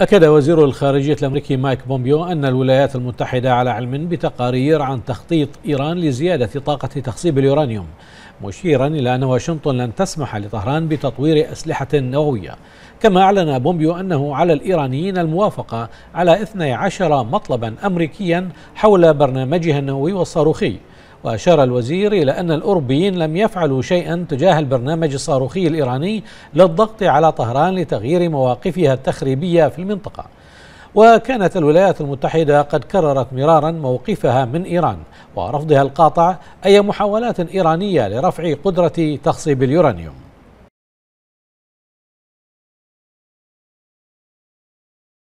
أكد وزير الخارجية الأمريكي مايك بومبيو أن الولايات المتحدة على علم بتقارير عن تخطيط إيران لزيادة طاقة تخصيب اليورانيوم مشيرا إلى أن واشنطن لن تسمح لطهران بتطوير أسلحة نووية كما أعلن بومبيو أنه على الإيرانيين الموافقة على 12 مطلبا أمريكيا حول برنامجها النووي والصاروخي وأشار الوزير إلى أن الأوروبيين لم يفعلوا شيئا تجاه البرنامج الصاروخي الإيراني للضغط على طهران لتغيير مواقفها التخريبية في المنطقة وكانت الولايات المتحدة قد كررت مرارا موقفها من إيران ورفضها القاطع أي محاولات إيرانية لرفع قدرة تخصيب اليورانيوم